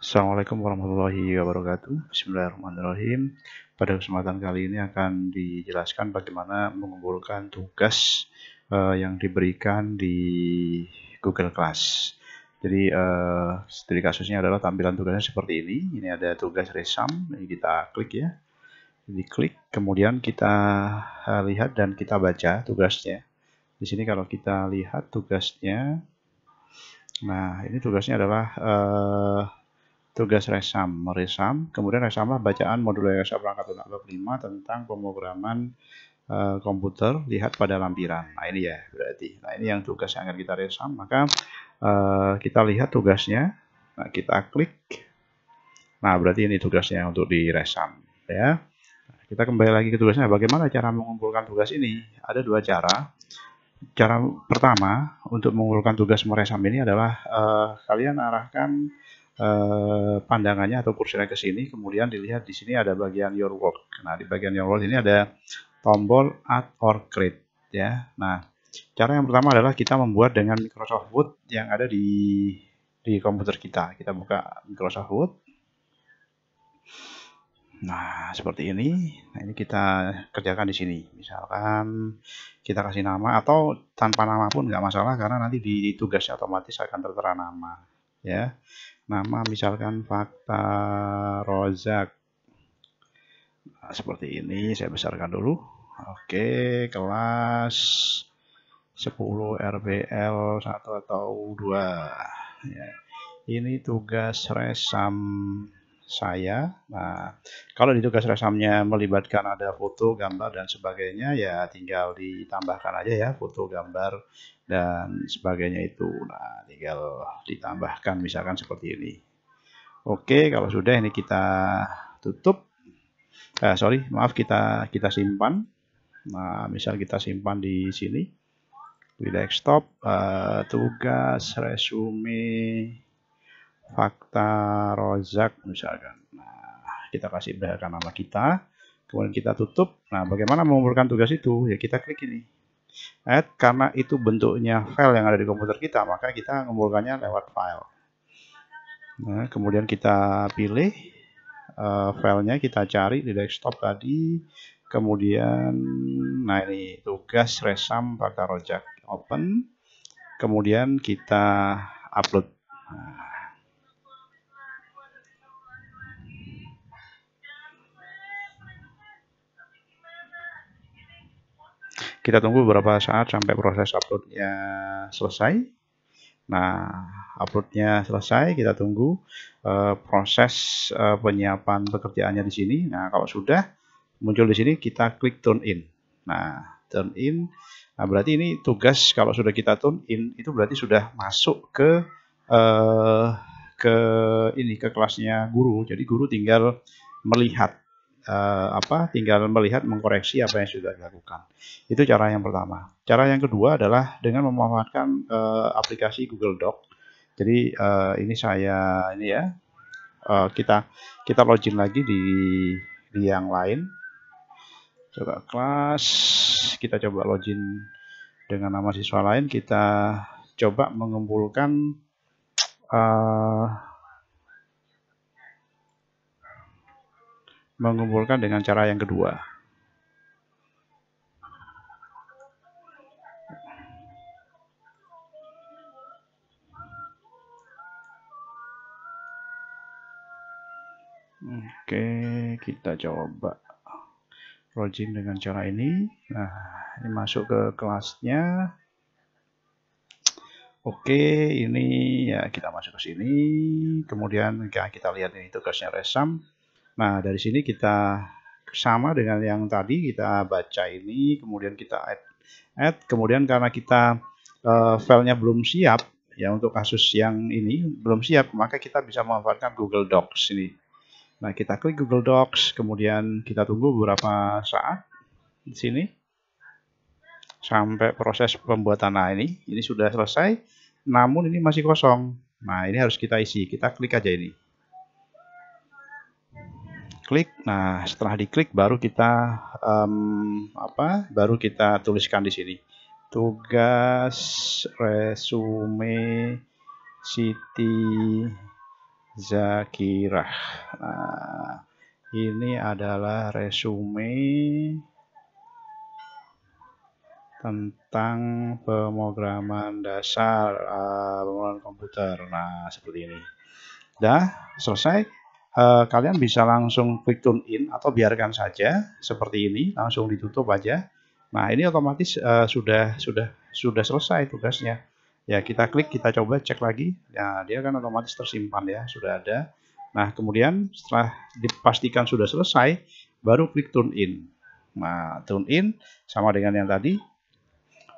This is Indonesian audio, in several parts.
Assalamualaikum warahmatullahi wabarakatuh. Bismillahirrahmanirrahim. Pada kesempatan kali ini akan dijelaskan bagaimana mengumpulkan tugas uh, yang diberikan di Google Class. Jadi uh, kasusnya adalah tampilan tugasnya seperti ini. Ini ada tugas resam, ini kita klik ya. Jadi klik, kemudian kita eh, lihat dan kita baca tugasnya. Di sini kalau kita lihat tugasnya, nah ini tugasnya adalah uh, tugas resam, meresam, kemudian resamlah bacaan modul resam perangkat lunak bab 5 tentang pemrograman uh, komputer, lihat pada lampiran. Nah ini ya berarti, nah ini yang tugas yang akan kita resam, maka uh, kita lihat tugasnya, nah, kita klik, nah berarti ini tugasnya untuk diresam ya. kita kembali lagi ke tugasnya, bagaimana cara mengumpulkan tugas ini? Ada dua cara, cara pertama untuk mengumpulkan tugas meresam ini adalah uh, kalian arahkan Eh, pandangannya atau kursinya ke sini, kemudian dilihat di sini ada bagian your work. Nah, di bagian your work ini ada tombol add or create ya. Nah, cara yang pertama adalah kita membuat dengan Microsoft Word yang ada di di komputer kita. Kita buka Microsoft Word. Nah, seperti ini. Nah, ini kita kerjakan di sini. Misalkan kita kasih nama atau tanpa nama pun nggak masalah karena nanti di, di tugasnya otomatis akan tertera nama. Ya nama misalkan fakta rozak nah, seperti ini saya besarkan dulu oke kelas 10 RBL 1 atau 2 ya. ini tugas resam saya. Nah, kalau di tugas resamnya melibatkan ada foto, gambar, dan sebagainya, ya tinggal ditambahkan aja ya foto, gambar, dan sebagainya itu. Nah, tinggal ditambahkan misalkan seperti ini. Oke, kalau sudah ini kita tutup. Eh, sorry, maaf kita kita simpan. Nah, misal kita simpan di sini di desktop uh, tugas resume fakta rozak misalkan. Nah, kita kasih berharga nama kita. Kemudian kita tutup. Nah, bagaimana mengumpulkan tugas itu? Ya kita klik ini. Add karena itu bentuknya file yang ada di komputer kita, maka kita mengumpulkannya lewat file. Nah, kemudian kita pilih uh, filenya, kita cari di desktop tadi. Kemudian, nah ini tugas resam fakta rojak open. Kemudian kita upload. Nah, Kita tunggu beberapa saat sampai proses uploadnya selesai. Nah, uploadnya selesai, kita tunggu uh, proses uh, penyiapan pekerjaannya di sini. Nah, kalau sudah muncul di sini, kita klik turn in. Nah, turn in. Nah, berarti ini tugas kalau sudah kita turn in itu berarti sudah masuk ke uh, ke ini ke kelasnya guru. Jadi guru tinggal melihat uh, apa tinggal melihat mengkoreksi apa yang sudah dilakukan. Itu cara yang pertama. Cara yang kedua adalah dengan memanfaatkan uh, aplikasi Google Doc. Jadi uh, ini saya ini ya uh, kita kita login lagi di di yang lain. Coba kelas kita coba login dengan nama siswa lain kita coba mengumpulkan uh, mengumpulkan dengan cara yang kedua. Oke, kita coba login dengan cara ini. Nah, ini masuk ke kelasnya. Oke, ini ya kita masuk ke sini. Kemudian ya, kita lihat ini tugasnya resam. Nah, dari sini kita sama dengan yang tadi kita baca ini, kemudian kita add, add kemudian karena kita uh, filenya belum siap, ya untuk kasus yang ini belum siap, maka kita bisa memanfaatkan Google Docs ini. Nah, kita klik Google Docs, kemudian kita tunggu beberapa saat di sini sampai proses pembuatan. Nah, ini ini sudah selesai, namun ini masih kosong. Nah, ini harus kita isi. Kita klik aja ini diklik. Nah, setelah diklik baru kita um, apa? Baru kita tuliskan di sini. Tugas resume Siti Zakirah. Nah, ini adalah resume tentang pemrograman dasar uh, pemrograman komputer. Nah, seperti ini. Dah, selesai. Eh, kalian bisa langsung klik tune in atau biarkan saja seperti ini langsung ditutup aja nah ini otomatis eh, sudah sudah sudah selesai tugasnya ya kita klik kita coba cek lagi ya nah, dia kan otomatis tersimpan ya sudah ada nah kemudian setelah dipastikan sudah selesai baru klik tune in nah tune in sama dengan yang tadi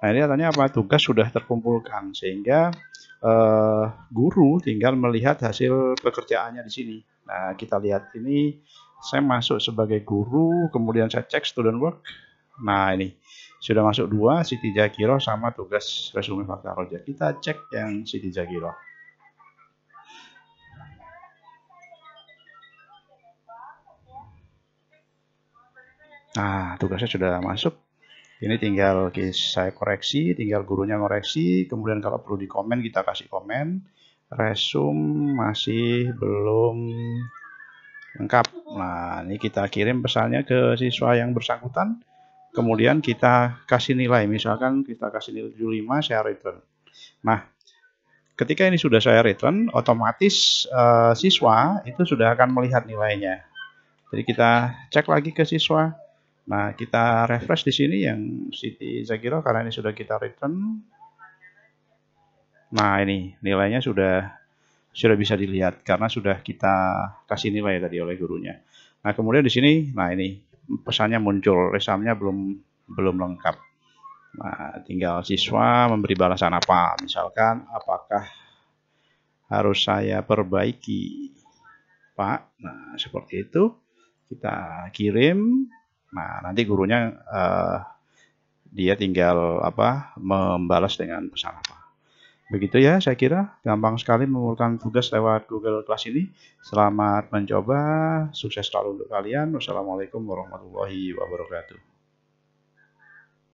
Nah ini katanya apa? Tugas sudah terkumpulkan sehingga uh, guru tinggal melihat hasil pekerjaannya di sini. Nah, kita lihat ini saya masuk sebagai guru, kemudian saya cek student work. Nah, ini sudah masuk dua Siti Jagiro sama tugas resume fakta roja Kita cek yang Siti Jagiro. Nah, tugasnya sudah masuk. Ini tinggal saya koreksi, tinggal gurunya koreksi, kemudian kalau perlu dikomen kita kasih komen resume masih belum lengkap. Nah, ini kita kirim pesannya ke siswa yang bersangkutan. Kemudian kita kasih nilai, misalkan kita kasih nilai 75, saya return. Nah, ketika ini sudah saya return, otomatis uh, siswa itu sudah akan melihat nilainya. Jadi kita cek lagi ke siswa. Nah, kita refresh di sini yang Siti Zagiro karena ini sudah kita return. Nah ini nilainya sudah sudah bisa dilihat karena sudah kita kasih nilai tadi oleh gurunya. Nah kemudian di sini, nah ini pesannya muncul, resamnya belum belum lengkap. Nah, tinggal siswa memberi balasan apa? Misalkan, apakah harus saya perbaiki, Pak? Nah, seperti itu kita kirim. Nah, nanti gurunya uh, dia tinggal apa membalas dengan pesan apa. Begitu ya, saya kira gampang sekali mengumpulkan tugas lewat Google Class ini. Selamat mencoba, sukses selalu untuk kalian. Wassalamualaikum warahmatullahi wabarakatuh.